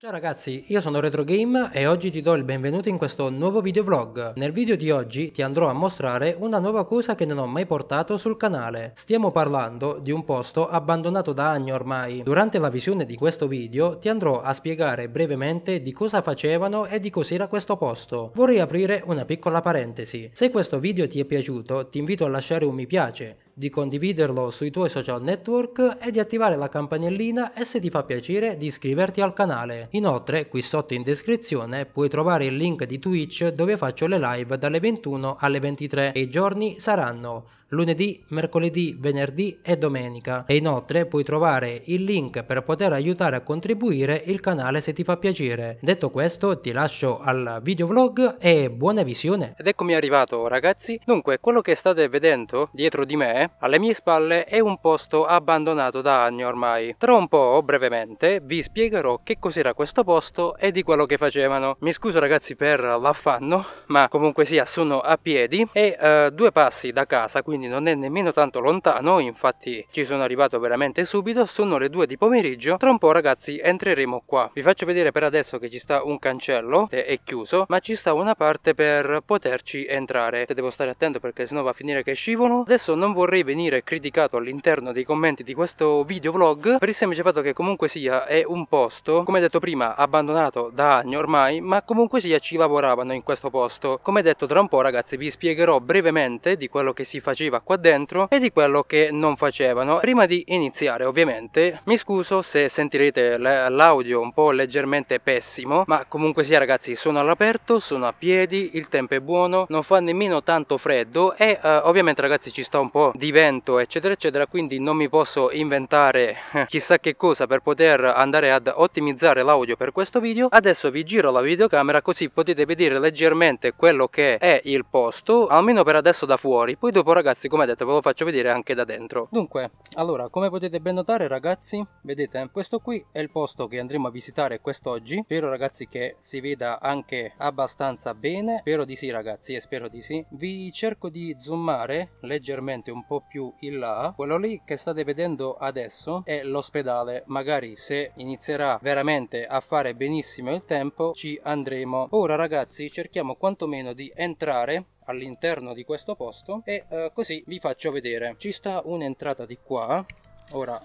Ciao ragazzi, io sono RetroGame e oggi ti do il benvenuto in questo nuovo video vlog. Nel video di oggi ti andrò a mostrare una nuova cosa che non ho mai portato sul canale. Stiamo parlando di un posto abbandonato da anni ormai. Durante la visione di questo video ti andrò a spiegare brevemente di cosa facevano e di cos'era questo posto. Vorrei aprire una piccola parentesi. Se questo video ti è piaciuto ti invito a lasciare un mi piace di condividerlo sui tuoi social network e di attivare la campanellina e se ti fa piacere di iscriverti al canale. Inoltre qui sotto in descrizione puoi trovare il link di Twitch dove faccio le live dalle 21 alle 23 e i giorni saranno lunedì, mercoledì, venerdì e domenica. E inoltre puoi trovare il link per poter aiutare a contribuire il canale se ti fa piacere. Detto questo ti lascio al videovlog e buona visione! Ed eccomi arrivato ragazzi, dunque quello che state vedendo dietro di me, alle mie spalle, è un posto abbandonato da anni ormai. Tra un po', brevemente, vi spiegherò che cos'era questo posto e di quello che facevano. Mi scuso ragazzi per l'affanno, ma comunque sia sono a piedi e uh, due passi da casa, quindi quindi non è nemmeno tanto lontano, infatti ci sono arrivato veramente subito, sono le 2 di pomeriggio, tra un po' ragazzi entreremo qua. Vi faccio vedere per adesso che ci sta un cancello, che è chiuso, ma ci sta una parte per poterci entrare. Devo stare attento perché sennò va a finire che scivolo. Adesso non vorrei venire criticato all'interno dei commenti di questo video vlog, per il semplice fatto che comunque sia è un posto, come detto prima, abbandonato da anni ormai, ma comunque sia ci lavoravano in questo posto. Come detto tra un po' ragazzi vi spiegherò brevemente di quello che si faceva faceva qua dentro e di quello che non facevano. Prima di iniziare ovviamente mi scuso se sentirete l'audio un po' leggermente pessimo ma comunque sia ragazzi sono all'aperto, sono a piedi, il tempo è buono, non fa nemmeno tanto freddo e eh, ovviamente ragazzi ci sta un po' di vento eccetera eccetera quindi non mi posso inventare eh, chissà che cosa per poter andare ad ottimizzare l'audio per questo video. Adesso vi giro la videocamera così potete vedere leggermente quello che è il posto almeno per adesso da fuori poi dopo ragazzi ragazzi come detto ve lo faccio vedere anche da dentro dunque allora come potete ben notare ragazzi vedete questo qui è il posto che andremo a visitare quest'oggi spero ragazzi che si veda anche abbastanza bene spero di sì ragazzi e spero di sì vi cerco di zoomare leggermente un po' più in là quello lì che state vedendo adesso è l'ospedale magari se inizierà veramente a fare benissimo il tempo ci andremo ora ragazzi cerchiamo quantomeno di entrare all'interno di questo posto e eh, così vi faccio vedere ci sta un'entrata di qua ora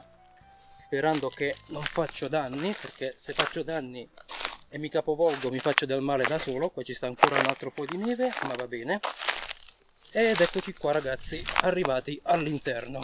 sperando che non faccio danni perché se faccio danni e mi capovolgo mi faccio del male da solo qua ci sta ancora un altro po' di neve ma va bene ed eccoci qua ragazzi arrivati all'interno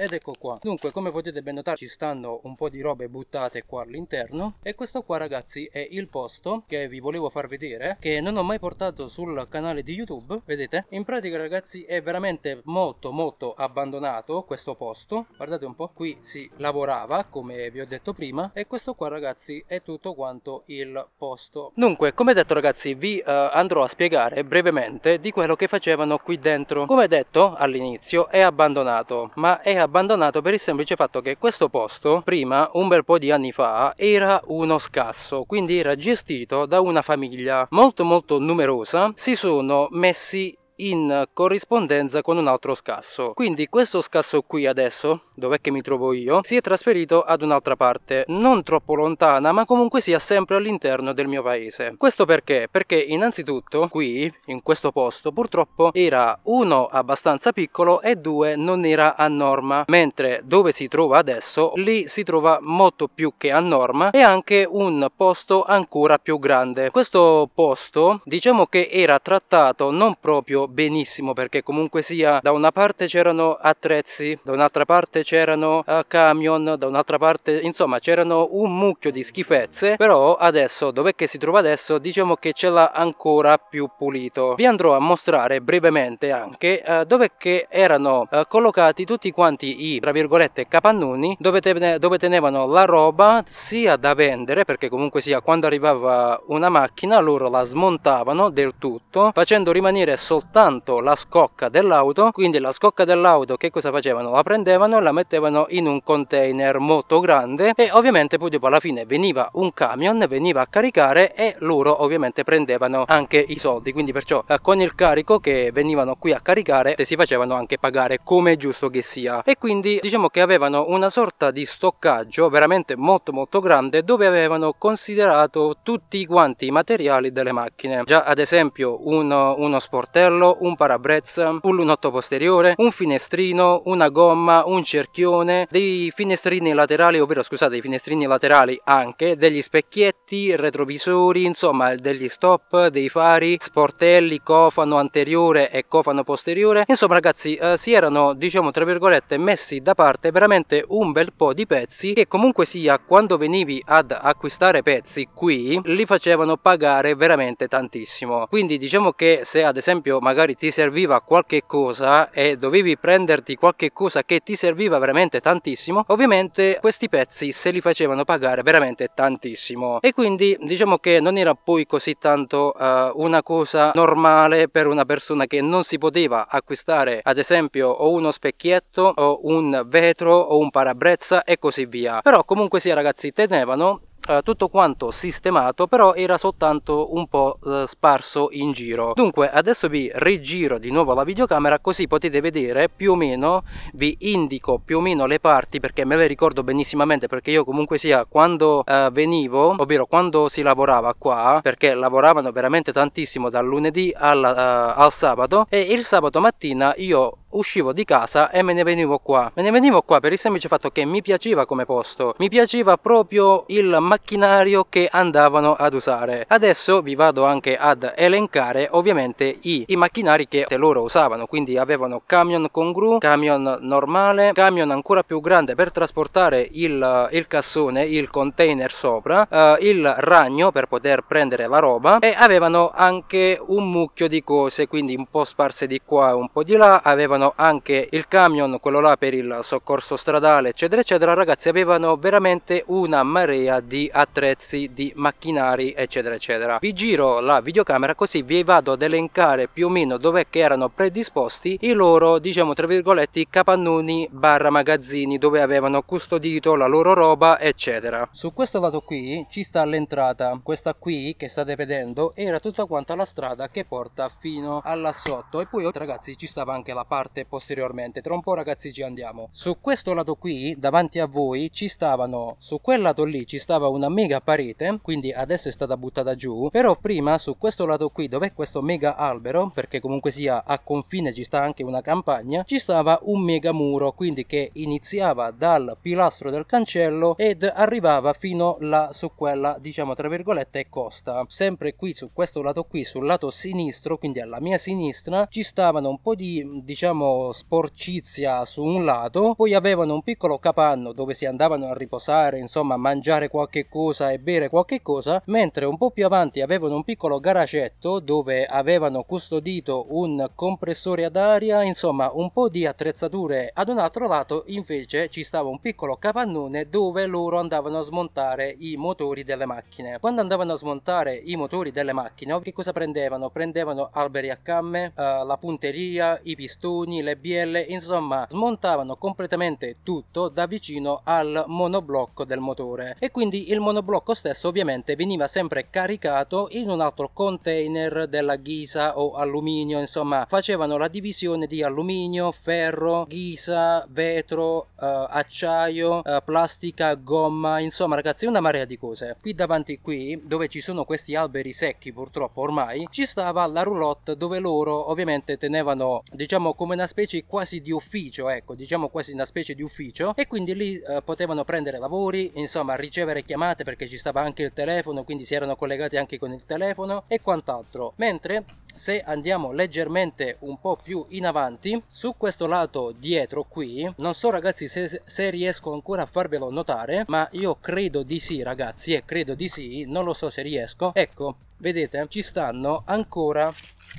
ed ecco qua dunque come potete ben notare ci stanno un po' di robe buttate qua all'interno e questo qua ragazzi è il posto che vi volevo far vedere che non ho mai portato sul canale di youtube vedete in pratica ragazzi è veramente molto molto abbandonato questo posto guardate un po' qui si lavorava come vi ho detto prima e questo qua ragazzi è tutto quanto il posto dunque come detto ragazzi vi uh, andrò a spiegare brevemente di quello che facevano qui dentro come detto all'inizio è abbandonato ma è abbandonato abbandonato per il semplice fatto che questo posto prima un bel po' di anni fa era uno scasso quindi era gestito da una famiglia molto molto numerosa si sono messi in corrispondenza con un altro scasso. Quindi questo scasso qui adesso, dov'è che mi trovo io, si è trasferito ad un'altra parte, non troppo lontana ma comunque sia sempre all'interno del mio paese. Questo perché? Perché innanzitutto qui, in questo posto, purtroppo era uno abbastanza piccolo e due non era a norma, mentre dove si trova adesso, lì si trova molto più che a norma e anche un posto ancora più grande. Questo posto diciamo che era trattato non proprio benissimo perché comunque sia da una parte c'erano attrezzi, da un'altra parte c'erano uh, camion, da un'altra parte insomma c'erano un mucchio di schifezze però adesso dov'è che si trova adesso diciamo che ce l'ha ancora più pulito. Vi andrò a mostrare brevemente anche uh, eh, dove che erano uh, collocati tutti quanti i tra virgolette capannoni dove, tene, dove tenevano la roba sia da vendere perché comunque sia quando arrivava una macchina loro la smontavano del tutto facendo rimanere soltanto soltanto la scocca dell'auto quindi la scocca dell'auto che cosa facevano? la prendevano la mettevano in un container molto grande e ovviamente poi dopo alla fine veniva un camion veniva a caricare e loro ovviamente prendevano anche i soldi quindi perciò eh, con il carico che venivano qui a caricare si facevano anche pagare come è giusto che sia e quindi diciamo che avevano una sorta di stoccaggio veramente molto molto grande dove avevano considerato tutti quanti i materiali delle macchine già ad esempio uno, uno sportello retro, un parabrezza, un lunotto posteriore, un finestrino, una gomma, un cerchione, dei finestrini laterali, ovvero scusate, i finestrini laterali anche, degli specchietti, retrovisori, insomma degli stop, dei fari, sportelli, cofano anteriore e cofano posteriore. Insomma ragazzi eh, si erano diciamo tra virgolette messi da parte veramente un bel po' di pezzi che comunque sia quando venivi ad acquistare pezzi qui li facevano pagare veramente tantissimo. Quindi diciamo che se ad esempio magari magari ti serviva qualche cosa e dovevi prenderti qualche cosa che ti serviva veramente tantissimo, ovviamente questi pezzi se li facevano pagare veramente tantissimo. E quindi diciamo che non era poi così tanto uh, una cosa normale per una persona che non si poteva acquistare ad esempio o uno specchietto o un vetro o un parabrezza e così via. Però comunque sia ragazzi tenevano eh, tutto quanto sistemato però era soltanto un po' eh, sparso in giro dunque adesso vi rigiro di nuovo la videocamera così potete vedere più o meno vi indico più o meno le parti perché me le ricordo benissimamente perché io comunque sia quando eh, venivo ovvero quando si lavorava qua perché lavoravano veramente tantissimo dal lunedì alla, eh, al sabato e il sabato mattina io uscivo di casa e me ne venivo qua me ne venivo qua per il semplice fatto che mi piaceva come posto mi piaceva proprio il magazzino macchinario che andavano ad usare adesso vi vado anche ad elencare ovviamente i, i macchinari che loro usavano quindi avevano camion con gru camion normale camion ancora più grande per trasportare il, il cassone il container sopra eh, il ragno per poter prendere la roba e avevano anche un mucchio di cose quindi un po' sparse di qua e un po' di là avevano anche il camion quello là per il soccorso stradale eccetera eccetera ragazzi avevano veramente una marea di attrezzi, di macchinari eccetera eccetera. Vi giro la videocamera così vi vado ad elencare più o meno dov'è che erano predisposti i loro diciamo tra virgolette capannoni barra magazzini dove avevano custodito la loro roba eccetera. Su questo lato qui ci sta l'entrata, questa qui che state vedendo era tutta quanta la strada che porta fino alla sotto e poi ragazzi ci stava anche la parte posteriormente, tra un po' ragazzi ci andiamo. Su questo lato qui davanti a voi ci stavano, su quel lato lì ci stava un una mega parete quindi adesso è stata buttata giù però prima su questo lato qui dove questo mega albero perché comunque sia a confine ci sta anche una campagna ci stava un mega muro quindi che iniziava dal pilastro del cancello ed arrivava fino là su quella diciamo tra virgolette costa sempre qui su questo lato qui sul lato sinistro quindi alla mia sinistra ci stavano un po' di diciamo sporcizia su un lato poi avevano un piccolo capanno dove si andavano a riposare insomma a mangiare qualche qualche cosa e bere qualche cosa, mentre un po' più avanti avevano un piccolo garaggetto dove avevano custodito un compressore ad aria, insomma un po' di attrezzature. Ad un altro lato invece ci stava un piccolo capannone dove loro andavano a smontare i motori delle macchine. Quando andavano a smontare i motori delle macchine, che cosa prendevano? Prendevano alberi a camme, eh, la punteria, i pistoni, le bielle, insomma smontavano completamente tutto da vicino al monoblocco del motore e quindi il monoblocco stesso ovviamente veniva sempre caricato in un altro container della ghisa o alluminio insomma facevano la divisione di alluminio ferro ghisa vetro eh, acciaio eh, plastica gomma insomma ragazzi una marea di cose qui davanti qui dove ci sono questi alberi secchi purtroppo ormai ci stava la roulotte dove loro ovviamente tenevano diciamo come una specie quasi di ufficio ecco diciamo quasi una specie di ufficio e quindi lì eh, potevano prendere lavori insomma ricevere chiamate chiamate perché ci stava anche il telefono, quindi si erano collegati anche con il telefono e quant'altro. Mentre se andiamo leggermente un po' più in avanti, su questo lato dietro qui, non so ragazzi se, se riesco ancora a farvelo notare, ma io credo di sì ragazzi e credo di sì, non lo so se riesco, ecco vedete ci stanno ancora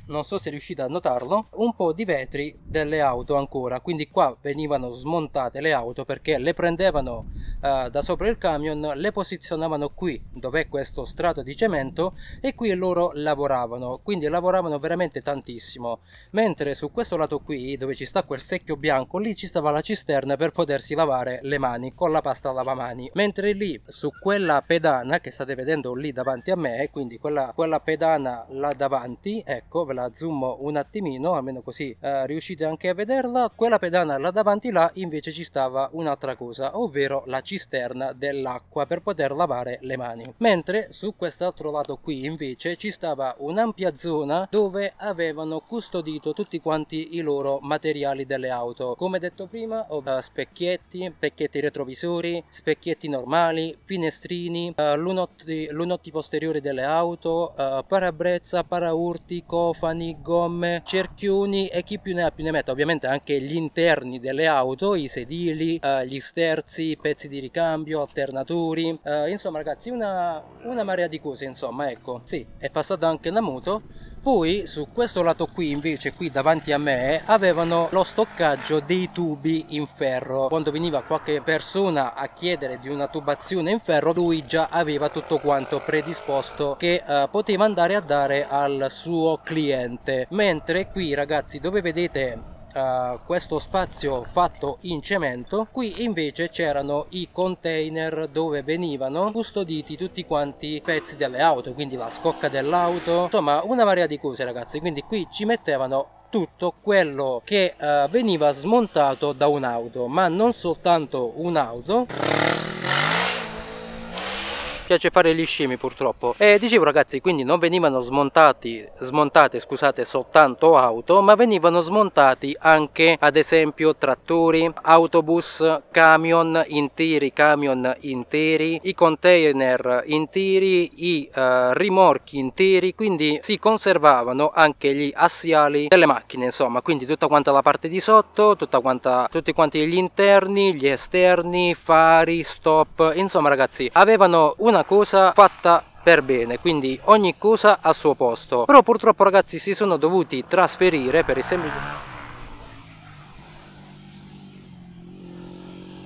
non so se riuscite a notarlo un po di vetri delle auto ancora quindi qua venivano smontate le auto perché le prendevano eh, da sopra il camion le posizionavano qui dov'è questo strato di cemento e qui loro lavoravano quindi lavoravano veramente tantissimo mentre su questo lato qui dove ci sta quel secchio bianco lì ci stava la cisterna per potersi lavare le mani con la pasta lavamani mentre lì su quella pedana che state vedendo lì davanti a me quindi quella quella pedana là davanti ecco ve la zoom un attimino almeno così eh, riuscite anche a vederla quella pedana là davanti là invece ci stava un'altra cosa ovvero la cisterna dell'acqua per poter lavare le mani mentre su quest'altro lato qui invece ci stava un'ampia zona dove avevano custodito tutti quanti i loro materiali delle auto come detto prima eh, specchietti specchietti retrovisori specchietti normali finestrini eh, lunotti, lunotti posteriori delle auto eh, parabrezza, paraurti, cofani, gomme, cerchioni e chi più ne ha più ne metta, ovviamente anche gli interni delle auto, i sedili, eh, gli sterzi, i pezzi di ricambio, alternatori. eh, insomma ragazzi una, una marea di cose insomma ecco, sì è passata anche la moto poi su questo lato qui invece qui davanti a me avevano lo stoccaggio dei tubi in ferro. Quando veniva qualche persona a chiedere di una tubazione in ferro lui già aveva tutto quanto predisposto che eh, poteva andare a dare al suo cliente. Mentre qui ragazzi dove vedete eh, questo spazio fatto in cemento qui invece c'erano i container dove venivano custoditi tutti quanti i pezzi delle auto quindi la scocca dell'auto insomma una marea di cose ragazzi quindi qui ci mettevano tutto quello che uh, veniva smontato da un'auto ma non soltanto un'auto piace fare gli scemi purtroppo. E dicevo ragazzi, quindi non venivano smontati, smontate scusate, soltanto auto, ma venivano smontati anche ad esempio trattori, autobus, camion interi, camion interi, i container interi, i uh, rimorchi interi, quindi si conservavano anche gli assiali delle macchine, insomma, quindi tutta quanta la parte di sotto, tutta quanta, tutti quanti gli interni, gli esterni, fari, stop, insomma ragazzi, avevano una una cosa fatta per bene quindi ogni cosa al suo posto però purtroppo ragazzi si sono dovuti trasferire per il semplice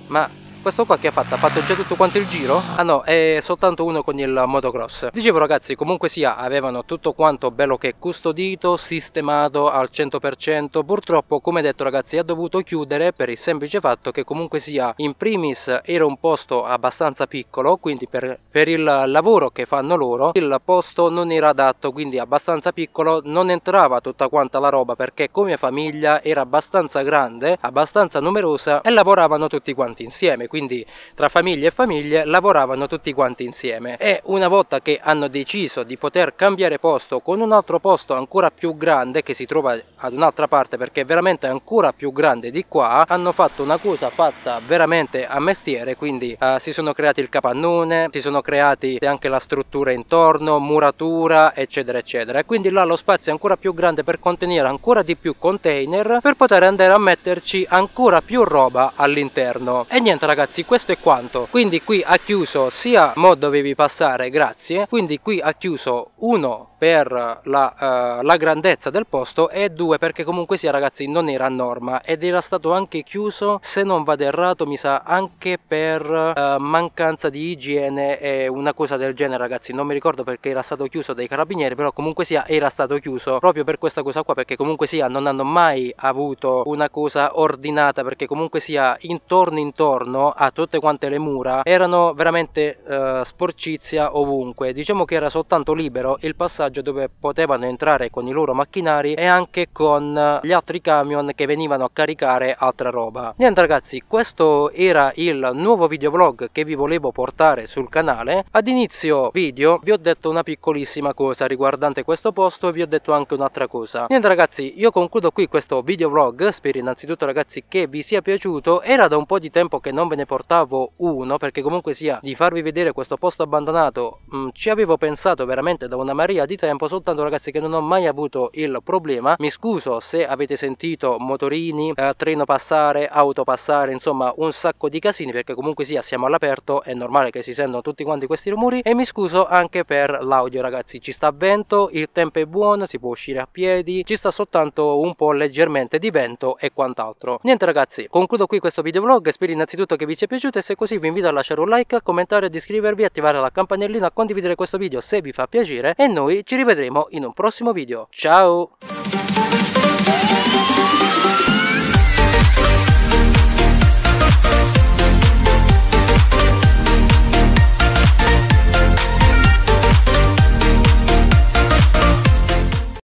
ma questo qua che ha fatto? Ha fatto già tutto quanto il giro? Ah no, è soltanto uno con il motocross. Dicevo ragazzi, comunque sia, avevano tutto quanto bello che custodito, sistemato al 100%. Purtroppo, come detto ragazzi, ha dovuto chiudere per il semplice fatto che comunque sia, in primis era un posto abbastanza piccolo, quindi per, per il lavoro che fanno loro, il posto non era adatto, quindi abbastanza piccolo, non entrava tutta quanta la roba perché come famiglia era abbastanza grande, abbastanza numerosa e lavoravano tutti quanti insieme quindi tra famiglie e famiglie lavoravano tutti quanti insieme e una volta che hanno deciso di poter cambiare posto con un altro posto ancora più grande che si trova ad un'altra parte perché è veramente ancora più grande di qua hanno fatto una cosa fatta veramente a mestiere quindi eh, si sono creati il capannone si sono creati anche la struttura intorno muratura eccetera eccetera e quindi là lo spazio è ancora più grande per contenere ancora di più container per poter andare a metterci ancora più roba all'interno e niente ragazzi ragazzi questo è quanto quindi qui ha chiuso sia mo dovevi passare grazie quindi qui ha chiuso uno per la, uh, la, grandezza del posto e due perché comunque sia ragazzi non era norma ed era stato anche chiuso se non vado errato mi sa anche per uh, mancanza di igiene e una cosa del genere ragazzi non mi ricordo perché era stato chiuso dai carabinieri però comunque sia era stato chiuso proprio per questa cosa qua perché comunque sia non hanno mai avuto una cosa ordinata perché comunque sia intorno intorno a tutte quante le mura erano veramente eh, sporcizia ovunque diciamo che era soltanto libero il passaggio dove potevano entrare con i loro macchinari e anche con gli altri camion che venivano a caricare altra roba niente ragazzi questo era il nuovo video vlog che vi volevo portare sul canale ad inizio video vi ho detto una piccolissima cosa riguardante questo posto vi ho detto anche un'altra cosa niente ragazzi io concludo qui questo video vlog spero innanzitutto ragazzi che vi sia piaciuto era da un po' di tempo che non ve ne ne portavo uno perché comunque sia di farvi vedere questo posto abbandonato mh, mm, ci avevo pensato veramente da una maria di tempo soltanto ragazzi che non ho mai avuto il problema mi scuso se avete sentito motorini eh, treno passare auto passare insomma un sacco di casini perché comunque sia siamo all'aperto è normale che si sentano tutti quanti questi rumori e mi scuso anche per l'audio ragazzi ci sta vento il tempo è buono si può uscire a piedi ci sta soltanto un po' leggermente di vento e quant'altro niente ragazzi concludo qui questo video videoblog spero innanzitutto che che vi sia piaciuto e se è così vi invito a lasciare un like, a commentare, ad iscrivervi, attivare la campanellina, condividere questo video se vi fa piacere e noi ci rivedremo in un prossimo video. Ciao!